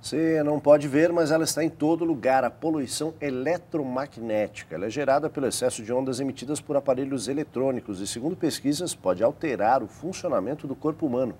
Você não pode ver, mas ela está em todo lugar, a poluição eletromagnética. Ela é gerada pelo excesso de ondas emitidas por aparelhos eletrônicos e, segundo pesquisas, pode alterar o funcionamento do corpo humano.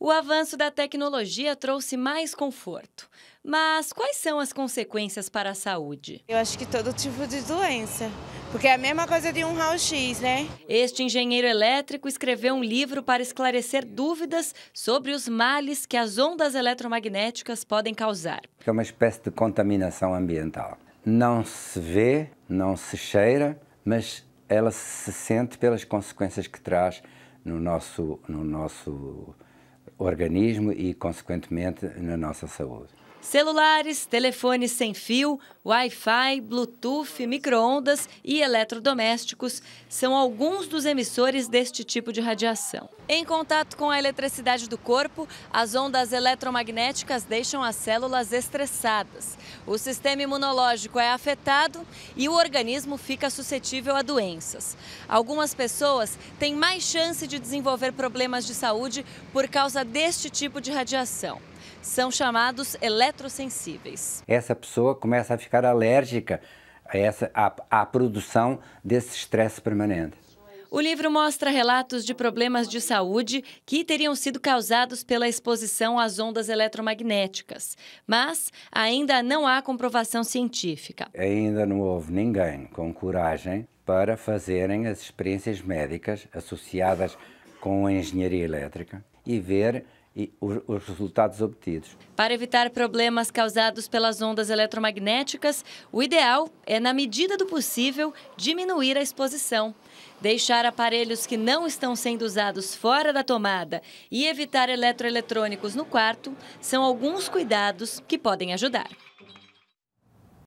O avanço da tecnologia trouxe mais conforto. Mas quais são as consequências para a saúde? Eu acho que todo tipo de doença. Porque é a mesma coisa de um raio-x, né? Este engenheiro elétrico escreveu um livro para esclarecer dúvidas sobre os males que as ondas eletromagnéticas podem causar. É uma espécie de contaminação ambiental. Não se vê, não se cheira, mas ela se sente pelas consequências que traz no nosso, no nosso organismo e, consequentemente, na nossa saúde. Celulares, telefones sem fio, Wi-Fi, Bluetooth, microondas e eletrodomésticos são alguns dos emissores deste tipo de radiação. Em contato com a eletricidade do corpo, as ondas eletromagnéticas deixam as células estressadas. O sistema imunológico é afetado e o organismo fica suscetível a doenças. Algumas pessoas têm mais chance de desenvolver problemas de saúde por causa deste tipo de radiação são chamados eletrossensíveis. Essa pessoa começa a ficar alérgica a essa, a à produção desse estresse permanente. O livro mostra relatos de problemas de saúde que teriam sido causados pela exposição às ondas eletromagnéticas, mas ainda não há comprovação científica. Ainda não houve ninguém com coragem para fazerem as experiências médicas associadas com a engenharia elétrica e ver e os, os resultados obtidos. Para evitar problemas causados pelas ondas eletromagnéticas, o ideal é, na medida do possível, diminuir a exposição. Deixar aparelhos que não estão sendo usados fora da tomada e evitar eletroeletrônicos no quarto são alguns cuidados que podem ajudar.